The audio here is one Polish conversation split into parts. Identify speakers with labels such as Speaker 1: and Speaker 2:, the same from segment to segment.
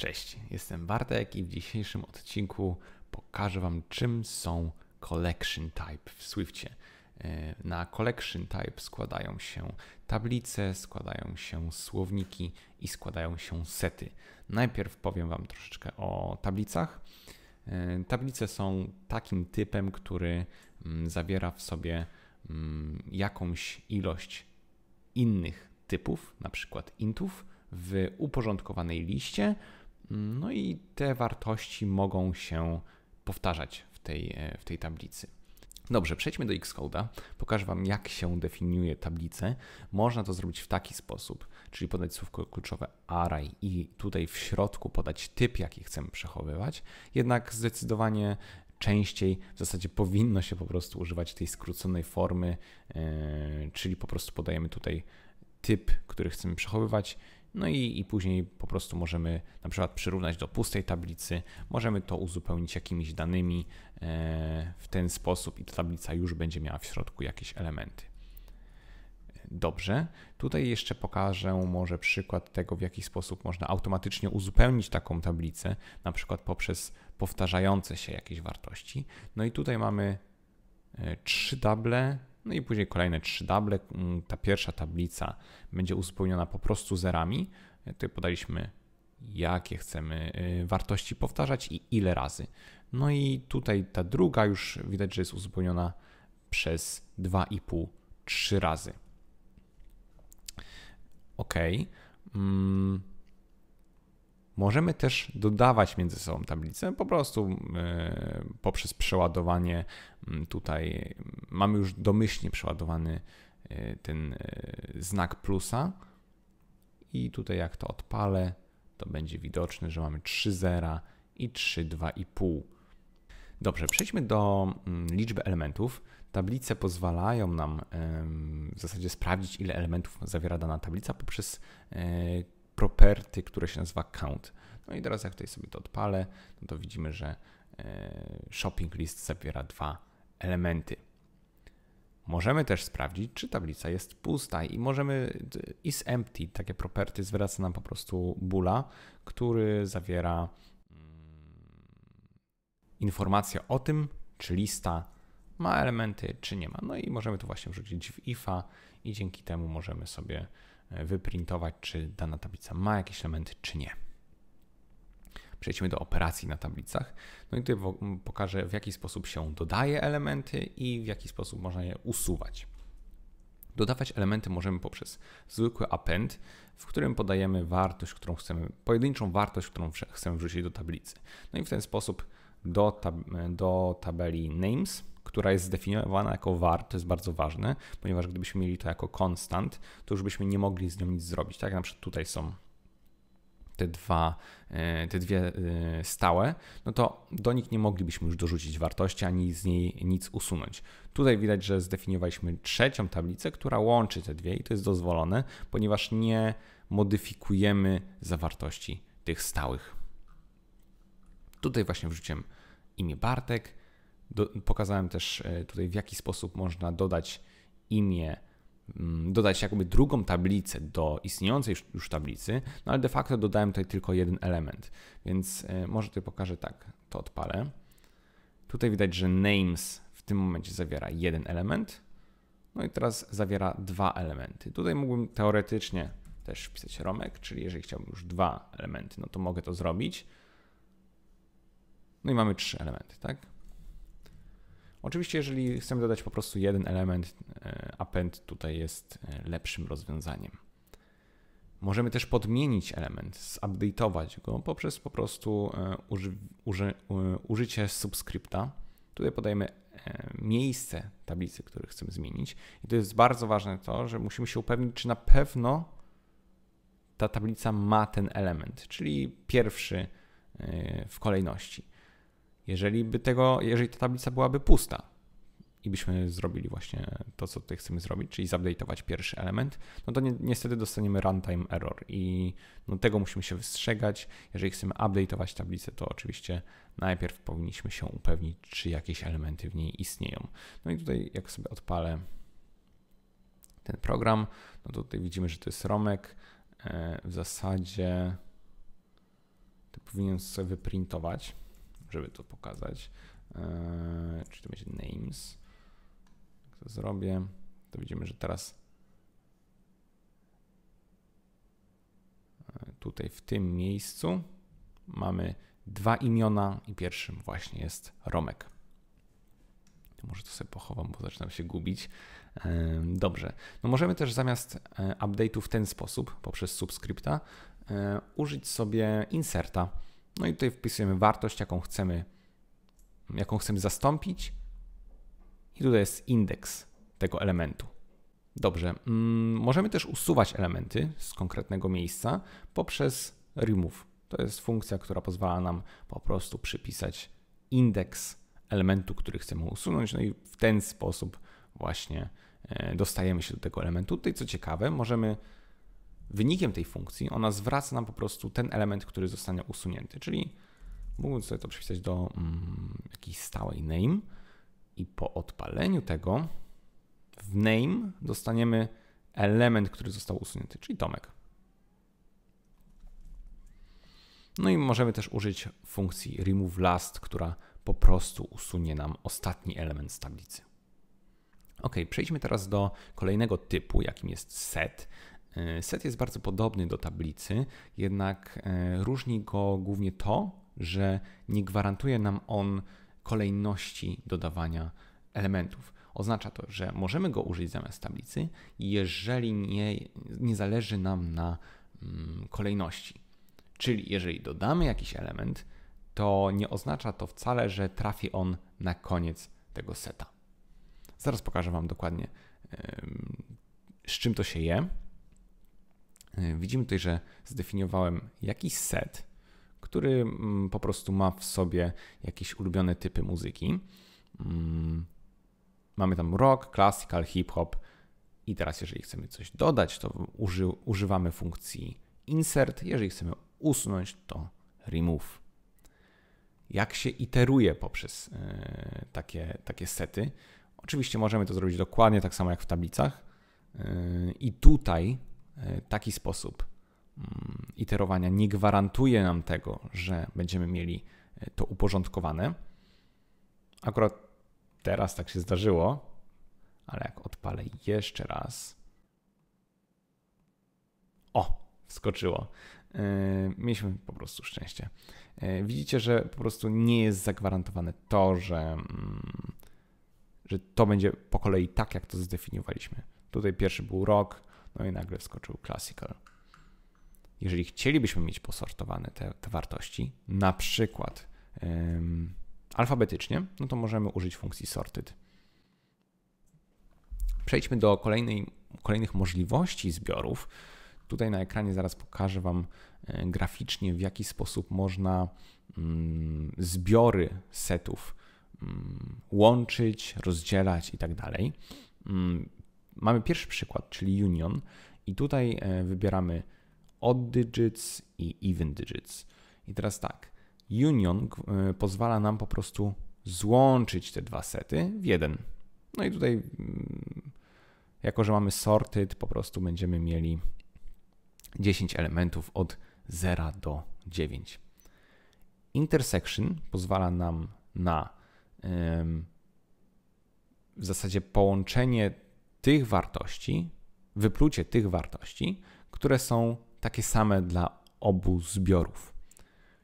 Speaker 1: Cześć, jestem Bartek i w dzisiejszym odcinku pokażę Wam, czym są collection type w Swiftie. E, na collection type składają się tablice, składają się słowniki i składają się sety. Najpierw powiem Wam troszeczkę o tablicach. E, tablice są takim typem, który mm, zawiera w sobie mm, jakąś ilość innych typów, na przykład intów, w uporządkowanej liście, no i te wartości mogą się powtarzać w tej, e, w tej tablicy. Dobrze, przejdźmy do Xcode'a. Pokażę Wam, jak się definiuje tablicę. Można to zrobić w taki sposób, czyli podać słówko kluczowe array i tutaj w środku podać typ, jaki chcemy przechowywać. Jednak zdecydowanie częściej w zasadzie powinno się po prostu używać tej skróconej formy, e, czyli po prostu podajemy tutaj typ, który chcemy przechowywać no i, i później po prostu możemy na przykład przyrównać do pustej tablicy, możemy to uzupełnić jakimiś danymi e, w ten sposób i ta tablica już będzie miała w środku jakieś elementy. Dobrze, tutaj jeszcze pokażę może przykład tego, w jaki sposób można automatycznie uzupełnić taką tablicę, na przykład poprzez powtarzające się jakieś wartości. No i tutaj mamy e, trzy table, no i później kolejne trzy table. Mm, ta pierwsza tablica będzie uzupełniona po prostu zerami. Tutaj podaliśmy, jakie chcemy y, wartości powtarzać i ile razy. No i tutaj ta druga już widać, że jest uzupełniona przez 2,5, 3 razy. OK. Możemy też dodawać między sobą tablice, po prostu y, poprzez przeładowanie mm, tutaj mm, mamy już domyślnie przeładowany y, ten y, znak plusa i tutaj jak to odpalę, to będzie widoczne, że mamy 3 zera i 3, 2,5. Dobrze, przejdźmy do mm, liczby elementów. Tablice pozwalają nam w zasadzie sprawdzić, ile elementów zawiera dana tablica poprzez e, property, które się nazywa count. No i teraz jak tutaj sobie to odpalę, no to widzimy, że e, shopping list zawiera dwa elementy. Możemy też sprawdzić, czy tablica jest pusta i możemy is empty, takie property zwraca nam po prostu bula, który zawiera mm, informację o tym, czy lista ma elementy, czy nie ma. No i możemy tu właśnie wrzucić w ifa i dzięki temu możemy sobie wyprintować, czy dana tablica ma jakieś elementy czy nie. Przejdźmy do operacji na tablicach. No i tutaj pokażę, w jaki sposób się dodaje elementy i w jaki sposób można je usuwać. Dodawać elementy możemy poprzez zwykły append, w którym podajemy wartość, którą chcemy, pojedynczą wartość, którą chcemy wrzucić do tablicy. No i w ten sposób do, tab do tabeli names, która jest zdefiniowana jako var, to jest bardzo ważne, ponieważ gdybyśmy mieli to jako constant, to już byśmy nie mogli z nią nic zrobić. Tak, na przykład tutaj są te, dwa, e, te dwie e, stałe, no to do nich nie moglibyśmy już dorzucić wartości ani z niej nic usunąć. Tutaj widać, że zdefiniowaliśmy trzecią tablicę, która łączy te dwie i to jest dozwolone, ponieważ nie modyfikujemy zawartości tych stałych. Tutaj właśnie wrzuciłem imię Bartek. Do, pokazałem też e, tutaj w jaki sposób można dodać imię, mm, dodać jakby drugą tablicę do istniejącej już tablicy, no ale de facto dodałem tutaj tylko jeden element. Więc e, może tutaj pokażę tak, to odpalę. Tutaj widać, że names w tym momencie zawiera jeden element, no i teraz zawiera dwa elementy. Tutaj mógłbym teoretycznie też wpisać romek, czyli jeżeli chciałbym już dwa elementy, no to mogę to zrobić. No i mamy trzy elementy, tak? Oczywiście, jeżeli chcemy dodać po prostu jeden element, e, append tutaj jest e, lepszym rozwiązaniem. Możemy też podmienić element, zupdate'ować go poprzez po prostu e, uży, uży, użycie subskrypta. Tutaj podajemy miejsce tablicy, które chcemy zmienić. I to jest bardzo ważne to, że musimy się upewnić, czy na pewno ta tablica ma ten element, czyli pierwszy w kolejności jeżeli by tego, jeżeli ta tablica byłaby pusta i byśmy zrobili właśnie to, co tutaj chcemy zrobić, czyli zupdate'ować pierwszy element, no to ni niestety dostaniemy runtime error i no tego musimy się wystrzegać. Jeżeli chcemy update'ować tablicę, to oczywiście najpierw powinniśmy się upewnić, czy jakieś elementy w niej istnieją. No i tutaj jak sobie odpalę ten program, no to tutaj widzimy, że to jest romek. E, w zasadzie to powinien sobie wyprintować żeby to pokazać. Eee, czyli to będzie names. Jak to zrobię, to widzimy, że teraz e, tutaj w tym miejscu mamy dwa imiona i pierwszym właśnie jest Romek. Może to sobie pochowam, bo zaczynam się gubić. E, dobrze. No możemy też zamiast e, update'u w ten sposób, poprzez subskrypta, użyć sobie inserta. No i tutaj wpisujemy wartość, jaką chcemy, jaką chcemy zastąpić. I tutaj jest indeks tego elementu. Dobrze, mm, możemy też usuwać elementy z konkretnego miejsca poprzez remove. To jest funkcja, która pozwala nam po prostu przypisać indeks elementu, który chcemy usunąć, no i w ten sposób właśnie e, dostajemy się do tego elementu. Tutaj co ciekawe, możemy wynikiem tej funkcji ona zwraca nam po prostu ten element, który zostanie usunięty, czyli mógłbym sobie to przypisać do mm, jakiejś stałej name i po odpaleniu tego w name dostaniemy element, który został usunięty, czyli Tomek. No i możemy też użyć funkcji remove last, która po prostu usunie nam ostatni element z tablicy. Ok, przejdźmy teraz do kolejnego typu, jakim jest set. E, set jest bardzo podobny do tablicy, jednak e, różni go głównie to, że nie gwarantuje nam on kolejności dodawania elementów. Oznacza to, że możemy go użyć zamiast tablicy, jeżeli nie, nie zależy nam na mm, kolejności. Czyli jeżeli dodamy jakiś element, to nie oznacza to wcale, że trafi on na koniec tego seta. Zaraz pokażę Wam dokładnie, z czym to się je. Y, widzimy tutaj, że zdefiniowałem jakiś set, który mm, po prostu ma w sobie jakieś ulubione typy muzyki. Mm, mamy tam rock, classical, hip-hop. I teraz, jeżeli chcemy coś dodać, to uży, używamy funkcji insert. Jeżeli chcemy usunąć, to remove. Jak się iteruje poprzez y, takie, takie sety? Oczywiście możemy to zrobić dokładnie tak samo jak w tablicach. Y, I tutaj E, taki sposób mm, iterowania nie gwarantuje nam tego, że będziemy mieli e, to uporządkowane. Akurat teraz tak się zdarzyło, ale jak odpalę jeszcze raz. O, wskoczyło. E, mieliśmy po prostu szczęście. Widzicie, że po prostu nie jest zagwarantowane to, że, mm, że to będzie po kolei tak, jak to zdefiniowaliśmy. Tutaj pierwszy był rok, no i nagle wskoczył classical. Jeżeli chcielibyśmy mieć posortowane te, te wartości, na przykład alfabetycznie, no to możemy użyć funkcji sorted. Przejdźmy do kolejnej, kolejnych możliwości zbiorów. Tutaj na ekranie zaraz pokażę Wam e, graficznie, w jaki sposób można mm, zbiory setów mm, łączyć, rozdzielać i tak dalej. Mm, mamy pierwszy przykład, czyli union i tutaj e, wybieramy odd digits i even digits. I teraz tak, union e, pozwala nam po prostu złączyć te dwa sety w jeden. No i tutaj mm, jako, że mamy sorted, po prostu będziemy mieli 10 elementów od 0 do 9. Intersection pozwala nam na w zasadzie połączenie tych wartości, wyplucie tych wartości, które są takie same dla obu zbiorów.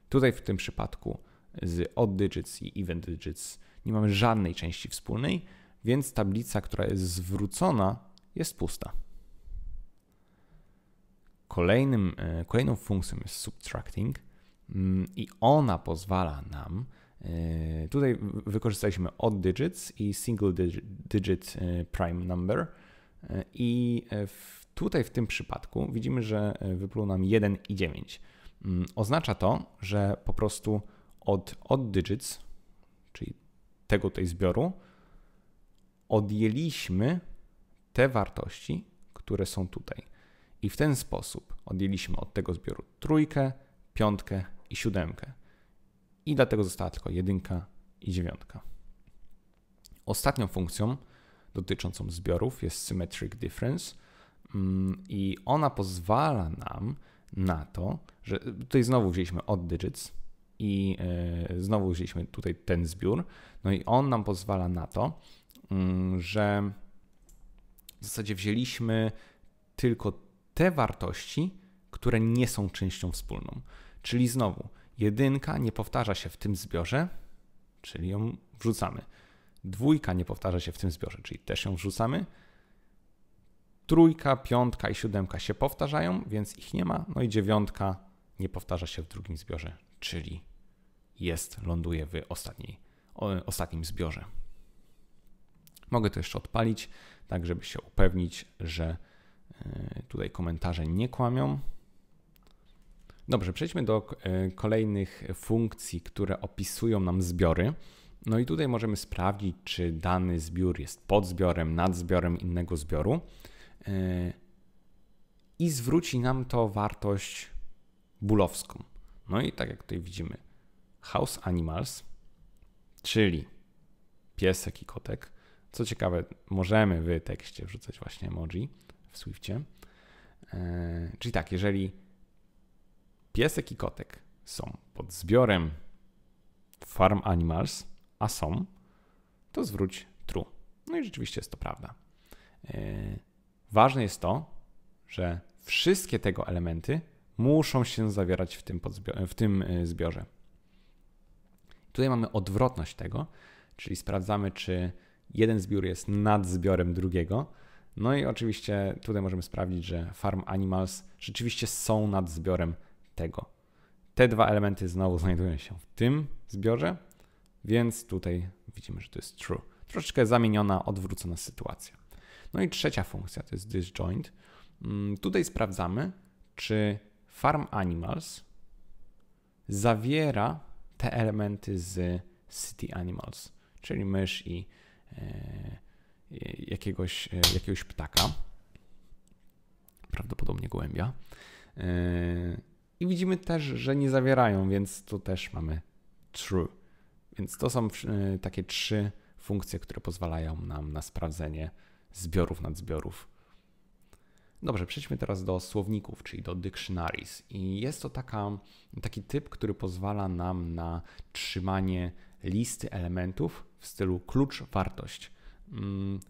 Speaker 1: Tutaj w tym przypadku z odd digits i event digits nie mamy żadnej części wspólnej, więc tablica, która jest zwrócona, jest pusta. Kolejnym, e, kolejną funkcją jest subtracting mm, i ona pozwala nam E, tutaj wykorzystaliśmy odd digits i single digit e, prime number e, i w, tutaj w tym przypadku widzimy, że wypluł nam 1 i 9. Mm, oznacza to, że po prostu od odd digits, czyli tego tej zbioru, odjęliśmy te wartości, które są tutaj. I w ten sposób odjęliśmy od tego zbioru trójkę, piątkę i siódemkę i dlatego została tylko jedynka i dziewiątka. Ostatnią funkcją dotyczącą zbiorów jest symmetric difference mm, i ona pozwala nam na to, że tutaj znowu wzięliśmy odd digits i e, znowu wzięliśmy tutaj ten zbiór, no i on nam pozwala na to, mm, że w zasadzie wzięliśmy tylko te wartości, które nie są częścią wspólną. Czyli znowu, Jedynka nie powtarza się w tym zbiorze, czyli ją wrzucamy. Dwójka nie powtarza się w tym zbiorze, czyli też ją wrzucamy. Trójka, piątka i siódemka się powtarzają, więc ich nie ma. No i dziewiątka nie powtarza się w drugim zbiorze, czyli jest, ląduje w ostatniej, ostatnim zbiorze. Mogę to jeszcze odpalić, tak żeby się upewnić, że e, tutaj komentarze nie kłamią. Dobrze, przejdźmy do e, kolejnych funkcji, które opisują nam zbiory. No i tutaj możemy sprawdzić, czy dany zbiór jest podzbiorem, nadzbiorem innego zbioru e, i zwróci nam to wartość bulowską. No i tak jak tutaj widzimy, house animals, czyli piesek i kotek. Co ciekawe, możemy w tekście wrzucać właśnie emoji w Swiftie. E, czyli tak, jeżeli Piesek i kotek są pod zbiorem Farm Animals, a są, to zwróć true. No i rzeczywiście jest to prawda. E, ważne jest to, że wszystkie tego elementy muszą się zawierać w tym, w tym e, zbiorze. Tutaj mamy odwrotność tego, czyli sprawdzamy, czy jeden zbiór jest nad zbiorem drugiego. No i oczywiście tutaj możemy sprawdzić, że farm animals rzeczywiście są nad zbiorem tego. Te dwa elementy znowu znajdują się w tym zbiorze, więc tutaj widzimy, że to jest true. Troszeczkę zamieniona, odwrócona sytuacja. No i trzecia funkcja to jest disjoint. Mm, tutaj sprawdzamy, czy farm animals zawiera te elementy z city animals, czyli mysz i e, jakiegoś, e, jakiegoś ptaka, prawdopodobnie gołębia. E, i widzimy też, że nie zawierają, więc tu też mamy true. Więc to są e, takie trzy funkcje, które pozwalają nam na sprawdzenie zbiorów nadzbiorów. Dobrze, przejdźmy teraz do słowników, czyli do dictionaries. I jest to taka, taki typ, który pozwala nam na trzymanie listy elementów w stylu klucz-wartość. Mm,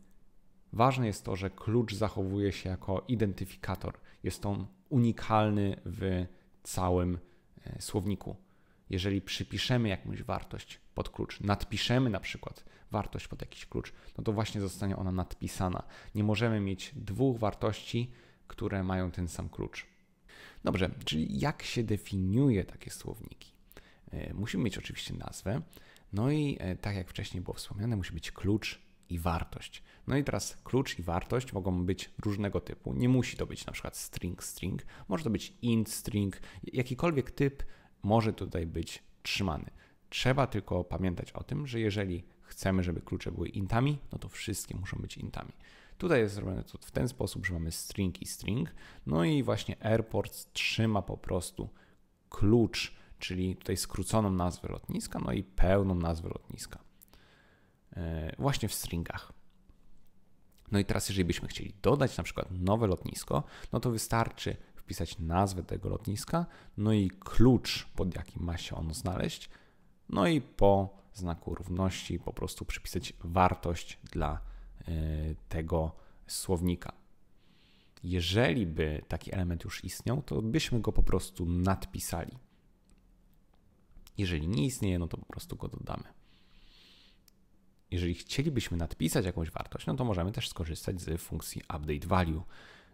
Speaker 1: ważne jest to, że klucz zachowuje się jako identyfikator. Jest on unikalny w całym e, słowniku. Jeżeli przypiszemy jakąś wartość pod klucz, nadpiszemy na przykład wartość pod jakiś klucz, no to właśnie zostanie ona nadpisana. Nie możemy mieć dwóch wartości, które mają ten sam klucz. Dobrze, czyli jak się definiuje takie słowniki? E, musimy mieć oczywiście nazwę, no i e, tak jak wcześniej było wspomniane, musi być klucz i wartość. No i teraz klucz i wartość mogą być różnego typu. Nie musi to być na przykład string string, może to być int string, jakikolwiek typ może tutaj być trzymany. Trzeba tylko pamiętać o tym, że jeżeli chcemy, żeby klucze były intami, no to wszystkie muszą być intami. Tutaj jest zrobione to w ten sposób, że mamy string i string, no i właśnie airport trzyma po prostu klucz, czyli tutaj skróconą nazwę lotniska, no i pełną nazwę lotniska. E, właśnie w stringach. No i teraz, jeżeli byśmy chcieli dodać na przykład nowe lotnisko, no to wystarczy wpisać nazwę tego lotniska, no i klucz, pod jakim ma się ono znaleźć, no i po znaku równości po prostu przypisać wartość dla e, tego słownika. Jeżeli by taki element już istniał, to byśmy go po prostu nadpisali. Jeżeli nie istnieje, no to po prostu go dodamy jeżeli chcielibyśmy nadpisać jakąś wartość, no to możemy też skorzystać z funkcji update value.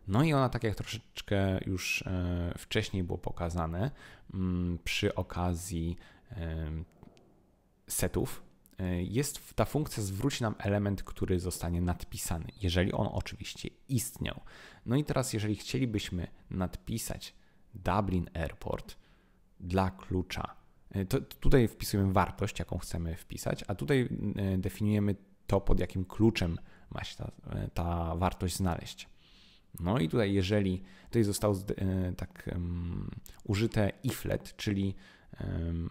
Speaker 1: No i ona, tak jak troszeczkę już e, wcześniej było pokazane, mm, przy okazji setów, e, jest ta funkcja zwróci nam element, który zostanie nadpisany, jeżeli on oczywiście istniał. No i teraz, jeżeli chcielibyśmy nadpisać Dublin Airport dla klucza E, to tutaj wpisujemy wartość, jaką chcemy wpisać, a tutaj e, definiujemy to, pod jakim kluczem ma się ta, e, ta wartość znaleźć. No i tutaj, jeżeli tutaj został tak um, użyte iflet, czyli um,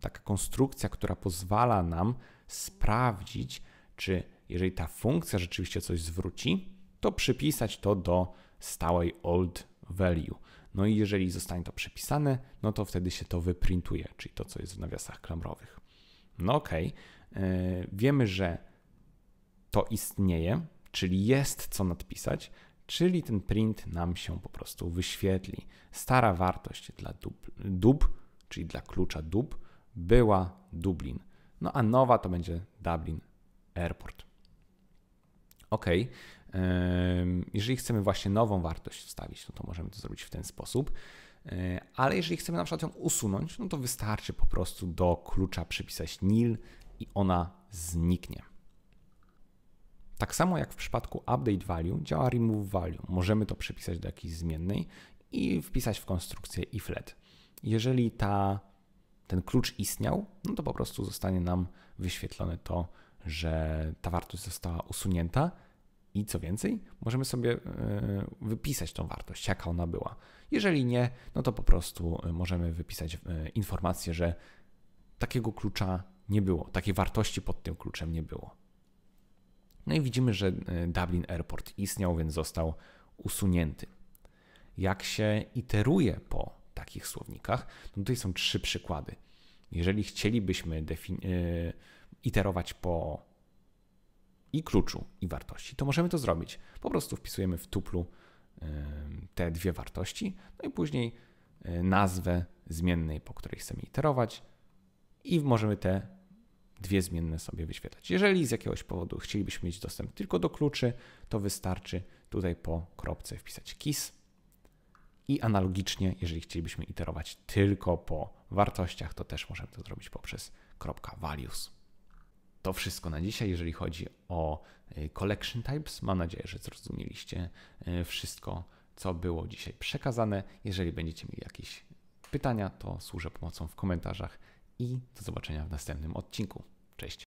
Speaker 1: taka konstrukcja, która pozwala nam sprawdzić, czy jeżeli ta funkcja rzeczywiście coś zwróci, to przypisać to do stałej old value. No i jeżeli zostanie to przepisane, no to wtedy się to wyprintuje, czyli to, co jest w nawiasach klamrowych. No okej, okay. E, wiemy, że to istnieje, czyli jest co nadpisać, czyli ten print nam się po prostu wyświetli. Stara wartość dla dub, dub czyli dla klucza dub, była Dublin. No a nowa to będzie Dublin Airport. Ok, jeżeli chcemy właśnie nową wartość wstawić, no to możemy to zrobić w ten sposób. E, ale jeżeli chcemy na przykład ją usunąć, no to wystarczy po prostu do klucza przypisać nil i ona zniknie. Tak samo jak w przypadku update value działa remove value. Możemy to przypisać do jakiejś zmiennej i wpisać w konstrukcję iflet. Jeżeli ta, ten klucz istniał, no to po prostu zostanie nam wyświetlone to, że ta wartość została usunięta i co więcej, możemy sobie e, wypisać tą wartość, jaka ona była. Jeżeli nie, no to po prostu e, możemy wypisać e, informację, że takiego klucza nie było, takiej wartości pod tym kluczem nie było. No i widzimy, że Dublin Airport istniał, więc został usunięty. Jak się iteruje po takich słownikach? No tutaj są trzy przykłady. Jeżeli chcielibyśmy iterować po i kluczu i wartości, to możemy to zrobić. Po prostu wpisujemy w tuplu te dwie wartości, no i później e, nazwę zmiennej, po której chcemy iterować i możemy te dwie zmienne sobie wyświetlać. Jeżeli z jakiegoś powodu chcielibyśmy mieć dostęp tylko do kluczy, to wystarczy tutaj po kropce wpisać KISS i analogicznie, jeżeli chcielibyśmy iterować tylko po wartościach, to też możemy to zrobić poprzez kropka values to wszystko na dzisiaj, jeżeli chodzi o e, collection types. Mam nadzieję, że zrozumieliście e, wszystko, co było dzisiaj przekazane. Jeżeli będziecie mieli jakieś pytania, to służę pomocą w komentarzach i do zobaczenia w następnym odcinku. Cześć.